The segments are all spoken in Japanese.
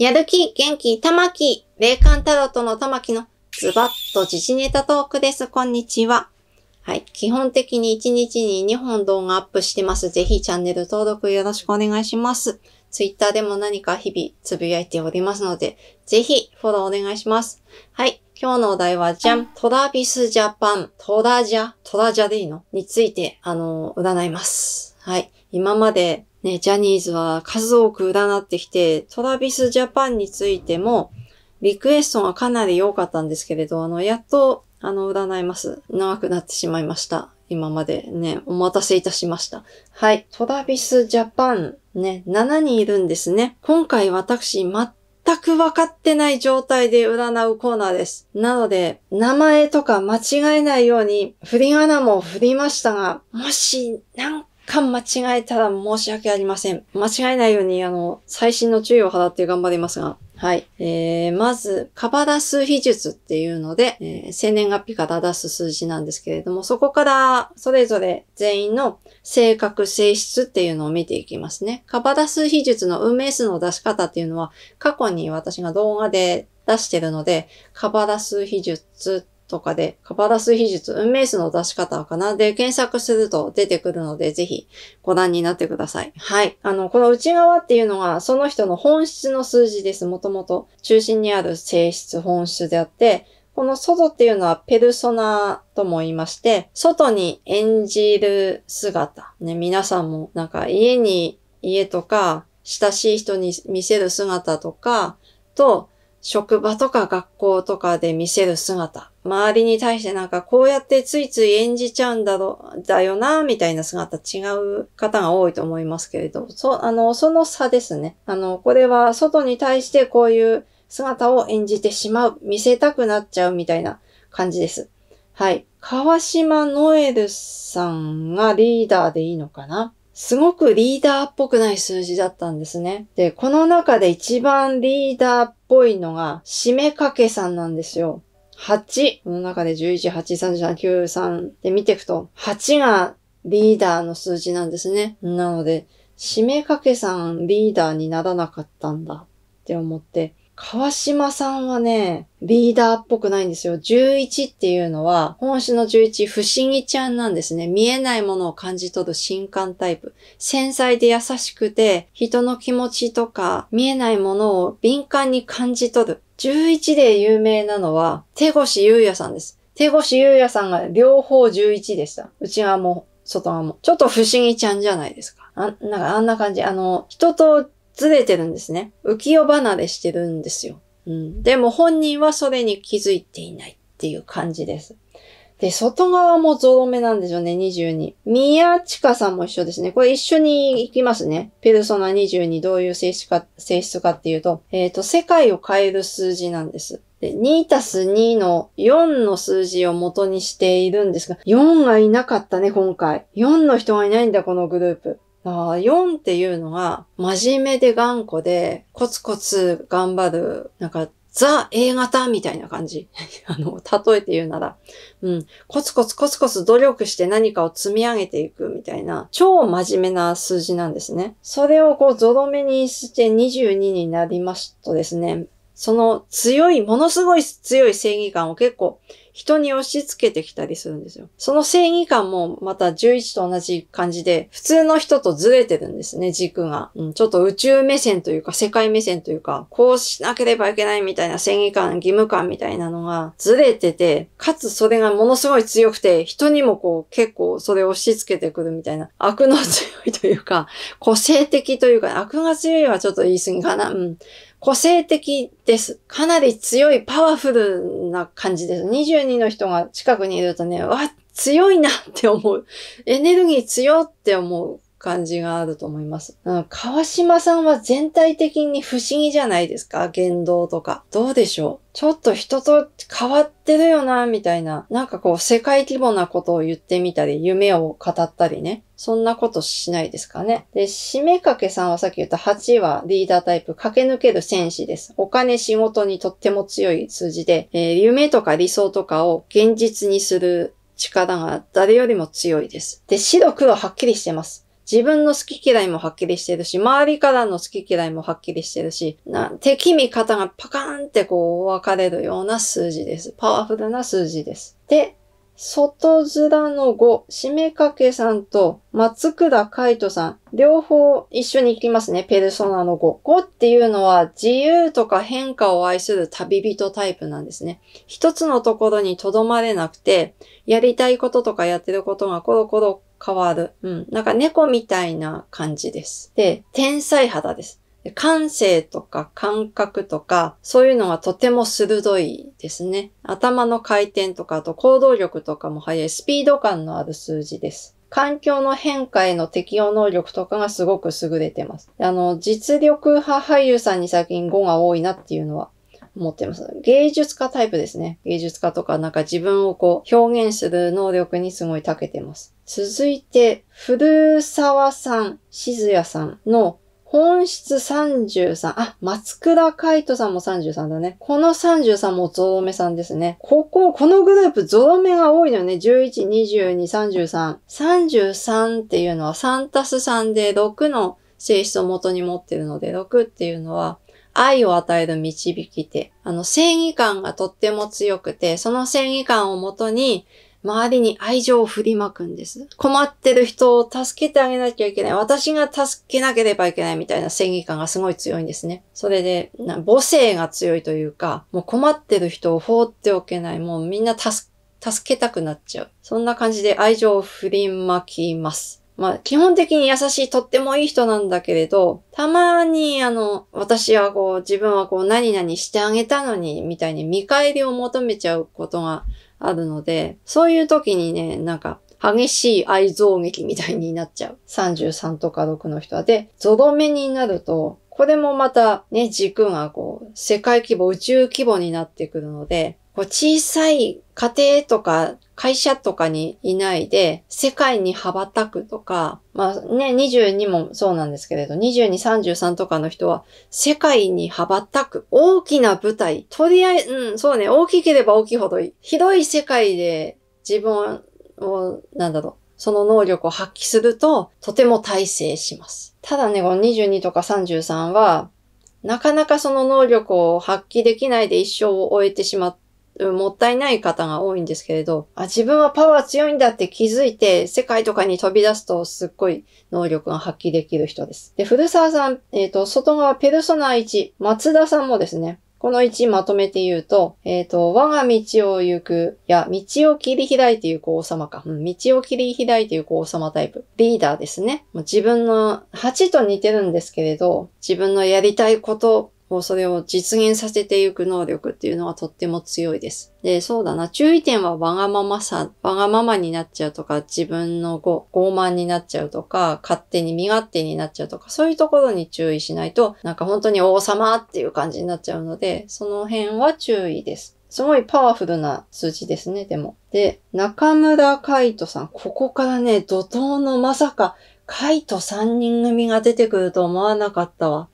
やる気、元気、玉木、霊感タロットの玉木のズバッと時事ネタトークです。こんにちは。はい。基本的に1日に2本動画アップしてます。ぜひチャンネル登録よろしくお願いします。Twitter でも何か日々つぶやいておりますので、ぜひフォローお願いします。はい。今日のお題は、じゃん、トラビスジャパン、トラジャ、トラジャでいいのについて、あの占います。はい。今までね、ジャニーズは数多く占ってきて、トラビスジャパンについても、リクエストがかなり多かったんですけれど、あの、やっと、あの、占います。長くなってしまいました。今までね、お待たせいたしました。はい、トラビスジャパン、ね、7人いるんですね。今回私、全く分かってない状態で占うコーナーです。なので、名前とか間違えないように、振り穴も振りましたが、もし、なん干間違えたら申し訳ありません。間違えないように、あの、最新の注意を払って頑張りますが。はい。えー、まず、カバダ数比術っていうので、えー、生年月日から出す数字なんですけれども、そこからそれぞれ全員の性格、性質っていうのを見ていきますね。カバダ数比術の運命数の出し方っていうのは、過去に私が動画で出してるので、カバダ数比術ってとかで、カバラス秘術、運命数の出し方かなで検索すると出てくるので、ぜひご覧になってください。はい。あの、この内側っていうのが、その人の本質の数字です。もともと。中心にある性質、本質であって、この外っていうのはペルソナとも言いまして、外に演じる姿。ね、皆さんもなんか家に、家とか、親しい人に見せる姿とか、と、職場とか学校とかで見せる姿、周りに対してなんかこうやってついつい演じちゃうんだろ、だよな、みたいな姿違う方が多いと思いますけれど、そ、あの、その差ですね。あの、これは外に対してこういう姿を演じてしまう、見せたくなっちゃうみたいな感じです。はい。川島ノエルさんがリーダーでいいのかなすごくリーダーっぽくない数字だったんですね。で、この中で一番リーダーっぽいのが、締めかけさんなんですよ。8。この中で11、8、3、9、3で見ていくと、8がリーダーの数字なんですね。なので、締めかけさんリーダーにならなかったんだって思って、川島さんはね、リーダーっぽくないんですよ。11っていうのは、本詞の11、不思議ちゃんなんですね。見えないものを感じ取る新感タイプ。繊細で優しくて、人の気持ちとか、見えないものを敏感に感じ取る。11で有名なのは、手越優也さんです。手越優也さんが両方11でした。内側も外側も。ちょっと不思議ちゃんじゃないですか。あ、なんかあんな感じ。あの、人とずれてるんですね。浮世離れしてるんですよ。うん。でも本人はそれに気づいていないっていう感じです。で、外側もゾロ目なんですよね、22。宮近さんも一緒ですね。これ一緒に行きますね。ペルソナ22どういう性質か、性質かっていうと、えっ、ー、と、世界を変える数字なんです。で、2たす2の4の数字を元にしているんですが、4がいなかったね、今回。4の人がいないんだ、このグループ。あ4っていうのは、真面目で頑固で、コツコツ頑張る、なんか、ザ A 型みたいな感じ。あの、例えて言うなら、うん、コツコツコツコツ努力して何かを積み上げていくみたいな、超真面目な数字なんですね。それをこう、ゾロ目にして22になりますとですね、その強い、ものすごい強い正義感を結構人に押し付けてきたりするんですよ。その正義感もまた11と同じ感じで、普通の人とずれてるんですね、軸が。うん、ちょっと宇宙目線というか、世界目線というか、こうしなければいけないみたいな正義感、義務感みたいなのがずれてて、かつそれがものすごい強くて、人にもこう結構それを押し付けてくるみたいな、悪の強いというか、個性的というか、悪が強いはちょっと言い過ぎかな。うん個性的です。かなり強い、パワフルな感じです。22の人が近くにいるとね、わ、強いなって思う。エネルギー強って思う。感じがあると思います。うん、川島さんは全体的に不思議じゃないですか言動とか。どうでしょうちょっと人と変わってるよな、みたいな。なんかこう、世界規模なことを言ってみたり、夢を語ったりね。そんなことしないですかね。で、締めかけさんはさっき言った8はリーダータイプ、駆け抜ける戦士です。お金仕事にとっても強い数字で、えー、夢とか理想とかを現実にする力が誰よりも強いです。で、白黒はっきりしてます。自分の好き嫌いもはっきりしてるし、周りからの好き嫌いもはっきりしてるし、な敵味方がパカーンってこう分かれるような数字です。パワフルな数字です。で、外面の5、締めかけさんと松倉海斗さん、両方一緒に行きますね、ペルソナの5。5っていうのは自由とか変化を愛する旅人タイプなんですね。一つのところに留まれなくて、やりたいこととかやってることがコロコロ変わる。うん。なんか猫みたいな感じです。で、天才肌です。感性とか感覚とか、そういうのがとても鋭いですね。頭の回転とか、あと行動力とかも速い、スピード感のある数字です。環境の変化への適応能力とかがすごく優れてます。あの、実力派俳優さんに最近5が多いなっていうのは思ってます。芸術家タイプですね。芸術家とかなんか自分をこう表現する能力にすごい長けてます。続いて、古沢さん、静谷さんの本質33。あ、松倉海斗さんも33だね。この33もゾロ目さんですね。ここ、このグループゾロ目が多いのよね。11、22、33。33っていうのは3たす3で6の性質を元に持ってるので、6っていうのは愛を与える導き手。あの、正義感がとっても強くて、その正義感をもとに周りに愛情を振りまくんです。困ってる人を助けてあげなきゃいけない。私が助けなければいけないみたいな正義感がすごい強いんですね。それで、母性が強いというか、もう困ってる人を放っておけない。もうみんな助けたくなっちゃう。そんな感じで愛情を振りまきます。まあ、基本的に優しい、とってもいい人なんだけれど、たまに、あの、私はこう、自分はこう、何々してあげたのに、みたいに見返りを求めちゃうことがあるので、そういう時にね、なんか、激しい愛憎劇みたいになっちゃう。33とか6の人は。で、ゾロ目になると、これもまたね、軸がこう、世界規模、宇宙規模になってくるので、こう小さい家庭とか会社とかにいないで、世界に羽ばたくとか、まあね、22もそうなんですけれど、22、33とかの人は、世界に羽ばたく。大きな舞台。とりあえず、うん、そうね、大きければ大きいほどいい。広い世界で自分を、なんだろう、その能力を発揮すると、とても大成します。ただね、この22とか33は、なかなかその能力を発揮できないで一生を終えてしまっもったいない方が多いんですけれど、あ、自分はパワー強いんだって気づいて、世界とかに飛び出すとすっごい能力が発揮できる人です。で、古澤さん、えっ、ー、と、外側ペルソナ1、松田さんもですね、この1まとめて言うと、えっ、ー、と、我が道を行く、いや、道を切り開いていく王様か。うん、道を切り開いていく王様タイプ。リーダーですね。自分の、8と似てるんですけれど、自分のやりたいこともうそれを実現させていく能力っていうのはとっても強いです。で、そうだな、注意点はわがままさ、わがままになっちゃうとか、自分のご傲慢になっちゃうとか、勝手に身勝手になっちゃうとか、そういうところに注意しないと、なんか本当に王様っていう感じになっちゃうので、その辺は注意です。すごいパワフルな数字ですね、でも。で、中村海人さん、ここからね、怒涛のまさか、海人3人組が出てくると思わなかったわ。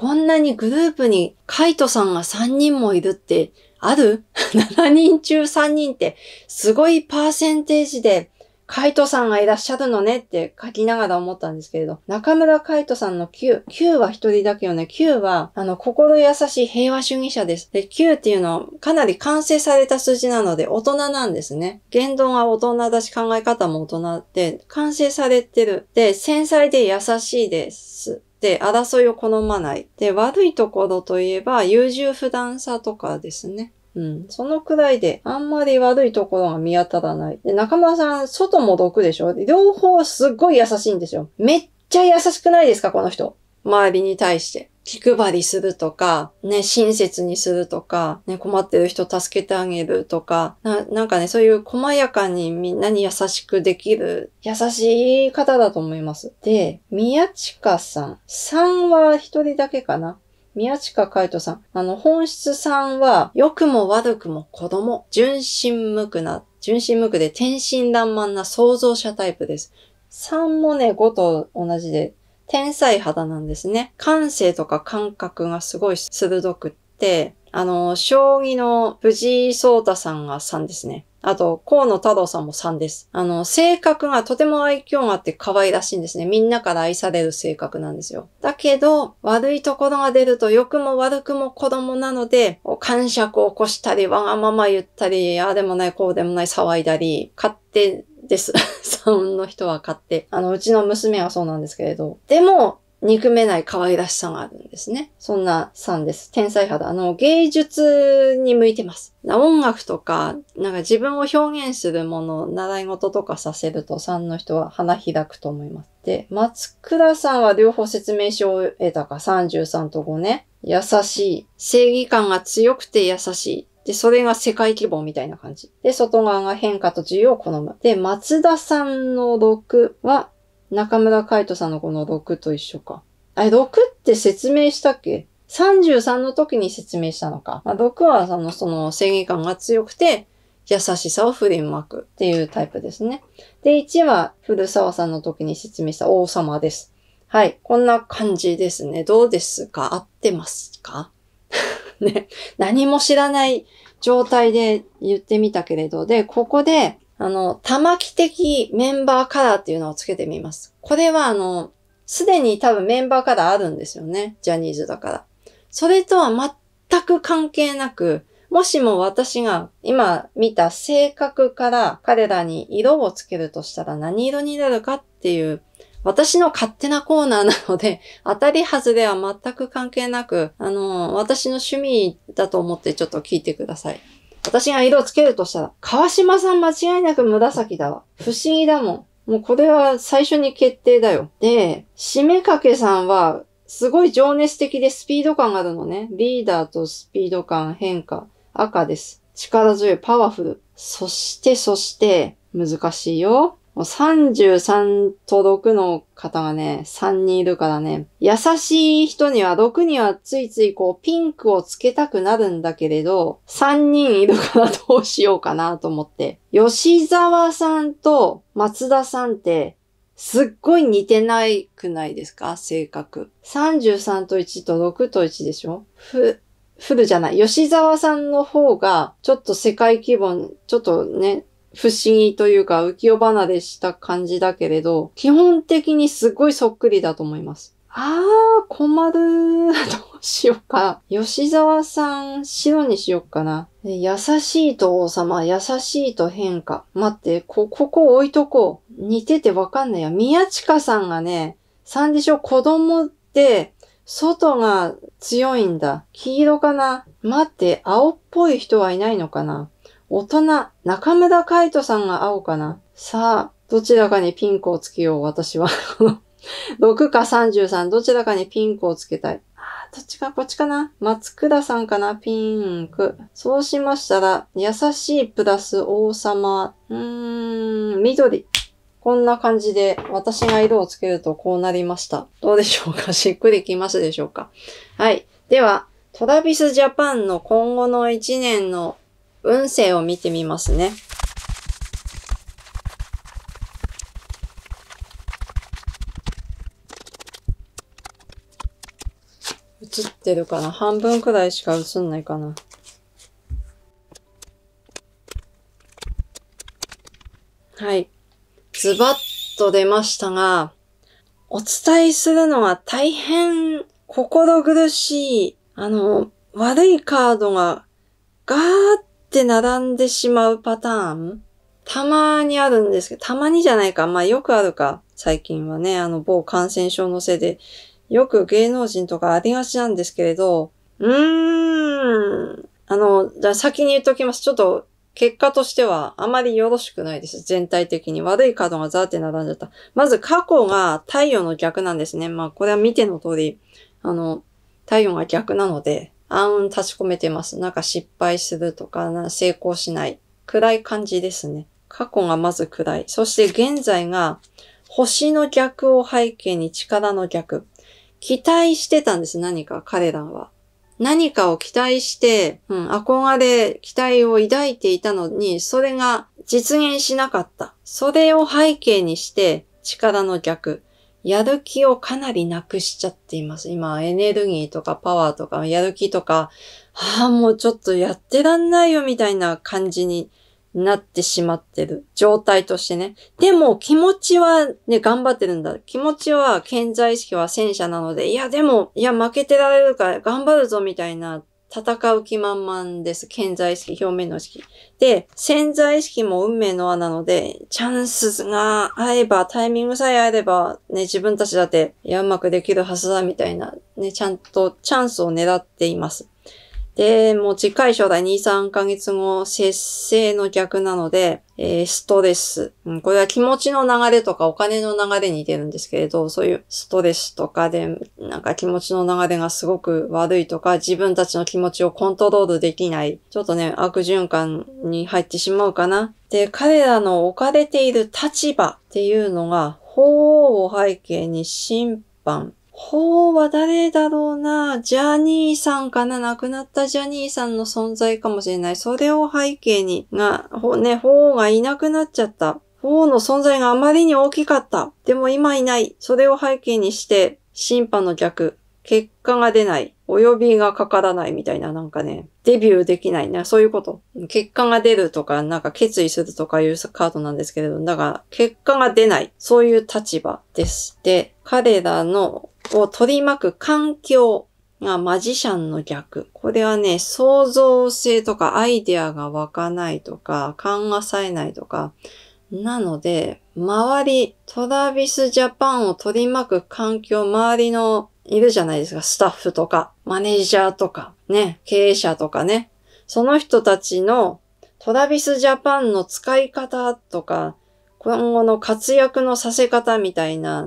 こんなにグループにカイトさんが3人もいるってある ?7 人中3人ってすごいパーセンテージでカイトさんがいらっしゃるのねって書きながら思ったんですけれど、中村カイトさんの9、9は一人だけよね。9は、あの、心優しい平和主義者です。で、9っていうのはかなり完成された数字なので大人なんですね。言動は大人だし考え方も大人で、完成されてる。で、繊細で優しいです。、争いを好まない。で、悪いところといえば、優柔不断さとかですね。うん。そのくらいで、あんまり悪いところが見当たらない。で、中村さん、外も毒でしょ両方すっごい優しいんですよ。めっちゃ優しくないですかこの人。周りに対して。気配りするとか、ね、親切にするとか、ね、困ってる人助けてあげるとか、ななんかね、そういう細やかにみんなに優しくできる、優しい方だと思います。で、宮近さん。3は一人だけかな。宮近海斗さん。あの、本質さんは、良くも悪くも子供。純真無垢な、純真無垢で天真爛漫な創造者タイプです。3もね、5と同じで、天才肌なんですね。感性とか感覚がすごい鋭くって、あの、将棋の藤井聡太さんが3ですね。あと、河野太郎さんも3です。あの、性格がとても愛嬌があって可愛らしいんですね。みんなから愛される性格なんですよ。だけど、悪いところが出ると良くも悪くも子供なので、感触を起こしたり、わがまま言ったり、ああでもない、こうでもない、騒いだり、勝手です。3 の人は買って。あの、うちの娘はそうなんですけれど。でも、憎めない可愛らしさがあるんですね。そんなさんです。天才肌。あの、芸術に向いてます。音楽とか、なんか自分を表現するもの、習い事とかさせると3の人は花開くと思います。で、松倉さんは両方説明書を得たか、33と5ね。優しい。正義感が強くて優しい。で、それが世界規模みたいな感じ。で、外側が変化と自由を好む。で、松田さんの6は、中村海人さんのこの6と一緒か。あれ、6って説明したっけ ?33 の時に説明したのか。まあ、6はその、その正義感が強くて、優しさを振りまくっていうタイプですね。で、1は古澤さんの時に説明した王様です。はい。こんな感じですね。どうですか合ってますかね、何も知らない状態で言ってみたけれど、で、ここで、あの、玉木的メンバーカラーっていうのをつけてみます。これはあの、すでに多分メンバーカラーあるんですよね。ジャニーズだから。それとは全く関係なく、もしも私が今見た性格から彼らに色をつけるとしたら何色になるかっていう私の勝手なコーナーなので、当たり外れは全く関係なく、あの、私の趣味だと思ってちょっと聞いてください。私が色をつけるとしたら、川島さん間違いなく紫だわ。不思議だもん。もうこれは最初に決定だよ。で、締めかけさんは、すごい情熱的でスピード感があるのね。リーダーとスピード感変化。赤です。力強い、パワフル。そして、そして、難しいよ。もう33と6の方がね、3人いるからね、優しい人には、6にはついついこうピンクをつけたくなるんだけれど、3人いるからどうしようかなと思って。吉沢さんと松田さんって、すっごい似てないくないですか性格。33と1と6と1でしょふ、フルじゃない。吉沢さんの方が、ちょっと世界規模、ちょっとね、不思議というか浮世離れした感じだけれど、基本的にすごいそっくりだと思います。あー、困るー。どうしようか。吉沢さん、白にしようかな。優しいと王様、優しいと変化。待って、こ、ここ置いとこう。似ててわかんないよ。宮近さんがね、サンデショ子供って、外が強いんだ。黄色かな待って、青っぽい人はいないのかな大人、中村海人さんが青かな。さあ、どちらかにピンクをつけよう、私は。6 か33、どちらかにピンクをつけたい。あどっちか、こっちかな。松倉さんかな、ピンク。そうしましたら、優しいプラス王様。うーん、緑。こんな感じで私が色をつけるとこうなりました。どうでしょうか しっくりきますでしょうかはい。では、トラビスジャパンの今後の1年の運勢を見てみますね。映ってるかな半分くらいしか映んないかなはい。ズバッと出ましたが、お伝えするのは大変心苦しい、あの、悪いカードがガーッって並んでしまうパターンたまにあるんですけど、たまにじゃないか。まあよくあるか。最近はね、あの某感染症のせいで、よく芸能人とかありがちなんですけれど、うーん。あの、じゃあ先に言っときます。ちょっと結果としてはあまりよろしくないです。全体的に。悪いカードがザーって並んじゃった。まず過去が太陽の逆なんですね。まあこれは見ての通り、あの、太陽が逆なので、暗雲立ち込めてます。なんか失敗するとか、成功しない。暗い感じですね。過去がまず暗い。そして現在が星の逆を背景に力の逆。期待してたんです、何か、彼らは。何かを期待して、うん、憧れ、期待を抱いていたのに、それが実現しなかった。それを背景にして、力の逆。やる気をかなりなくしちゃっています。今、エネルギーとかパワーとか、やる気とか、ああ、もうちょっとやってらんないよみたいな感じになってしまってる状態としてね。でも気持ちはね、頑張ってるんだ。気持ちは、健在意識は戦車なので、いやでも、いや負けてられるから頑張るぞみたいな戦う気満々です。潜在意識、表面の意識。で、潜在意識も運命の輪なので、チャンスが合えば、タイミングさえ合えば、ね、自分たちだって、いや、うまくできるはずだ、みたいな、ね、ちゃんとチャンスを狙っています。で、もう次回将来2、3ヶ月後、節制の逆なので、えー、ストレス、うん。これは気持ちの流れとかお金の流れに似てるんですけれど、そういうストレスとかで、なんか気持ちの流れがすごく悪いとか、自分たちの気持ちをコントロールできない、ちょっとね、悪循環に入ってしまうかな。で、彼らの置かれている立場っていうのが、法王を背景に審判、ほうは誰だろうな。ジャニーさんかな亡くなったジャニーさんの存在かもしれない。それを背景に、が、ほ、ね、ほうがいなくなっちゃった。ほうの存在があまりに大きかった。でも今いない。それを背景にして、審判の逆。結果が出ない。お呼びがかからないみたいな、なんかね、デビューできないね。そういうこと。結果が出るとか、なんか決意するとかいうカードなんですけれど、だから、結果が出ない。そういう立場です。で、彼らのを取り巻く環境がマジシャンの逆。これはね、創造性とかアイデアが湧かないとか、勘が冴えないとか。なので、周り、トラビスジャパンを取り巻く環境、周りのいるじゃないですか。スタッフとか、マネージャーとか、ね、経営者とかね。その人たちのトラビスジャパンの使い方とか、今後の活躍のさせ方みたいな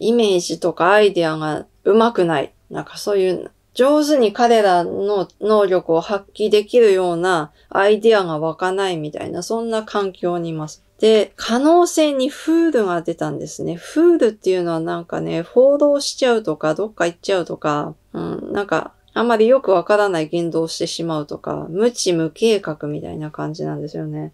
イメージとかアイディアがうまくない。なんかそういう上手に彼らの能力を発揮できるようなアイディアが湧かないみたいな、そんな環境にいます。で、可能性にフールが出たんですね。フールっていうのはなんかね、報道しちゃうとか、どっか行っちゃうとか、うん、なんか、あんまりよくわからない言動をしてしまうとか、無知無計画みたいな感じなんですよね。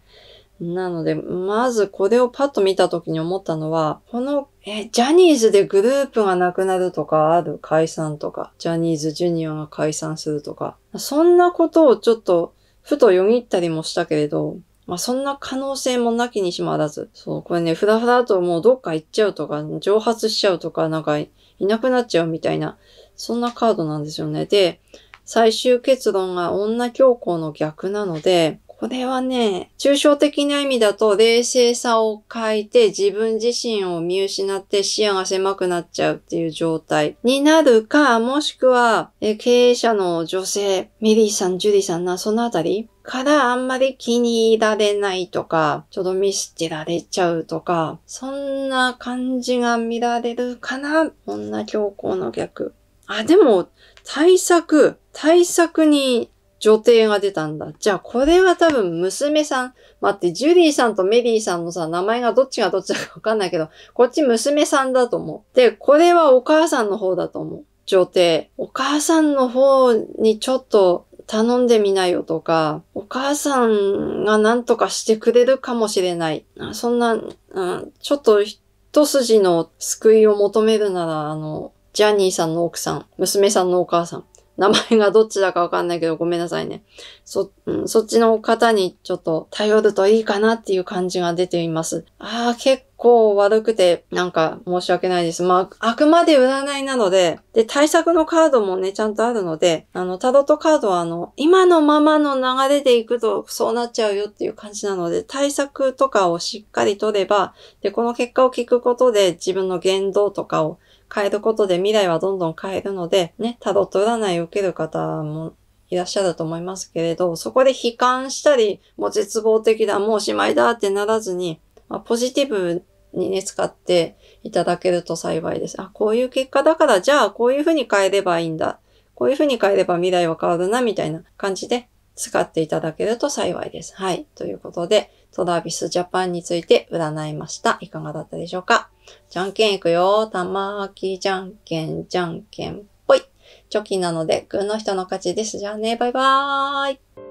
なので、まずこれをパッと見た時に思ったのは、この、え、ジャニーズでグループがなくなるとかある解散とか、ジャニーズジュニアが解散するとか、そんなことをちょっと、ふとよぎったりもしたけれど、まあ、そんな可能性もなきにしもあらず。そう、これね、ふらふらともうどっか行っちゃうとか、蒸発しちゃうとか、なんかいなくなっちゃうみたいな、そんなカードなんですよね。で、最終結論が女教皇の逆なので、これはね、抽象的な意味だと冷静さを変えて自分自身を見失って視野が狭くなっちゃうっていう状態になるか、もしくは、え経営者の女性、メリーさん、ジュリーさんな、そのあたりからあんまり気に入られないとか、ちょっと見捨てられちゃうとか、そんな感じが見られるかなこんな強行の逆。あ、でも、対策、対策に女帝が出たんだ。じゃあ、これは多分娘さん、待って、ジュリーさんとメリーさんのさ、名前がどっちがどっちだかわかんないけど、こっち娘さんだと思う。で、これはお母さんの方だと思う。女帝。お母さんの方にちょっと頼んでみなよとか、お母さんが何とかしてくれるかもしれない。そんな、うん、ちょっと一筋の救いを求めるなら、あの、ジャニーさんの奥さん、娘さんのお母さん。名前がどっちだかわかんないけど、ごめんなさいね。そ、うん、そっちの方にちょっと頼るといいかなっていう感じが出ています。ああ、結構悪くて、なんか申し訳ないです。まあ、あくまで占いなので、で、対策のカードもね、ちゃんとあるので、あの、タロットカードはあの、今のままの流れでいくとそうなっちゃうよっていう感じなので、対策とかをしっかり取れば、で、この結果を聞くことで自分の言動とかを変えることで未来はどんどん変えるので、ね、タロット占いを受ける方もいらっしゃると思いますけれど、そこで悲観したり、もう絶望的だ、もうおしまいだってならずに、まあ、ポジティブにね、使っていただけると幸いです。あ、こういう結果だから、じゃあこういうふうに変えればいいんだ。こういうふうに変えれば未来は変わるな、みたいな感じで使っていただけると幸いです。はい。ということで、トラビスジャパンについて占いました。いかがだったでしょうかじゃんけんいくよ。玉あきじゃんけん、じゃんけんぽい。チョキなので、グーの人の勝ちです。じゃあね、バイバーイ。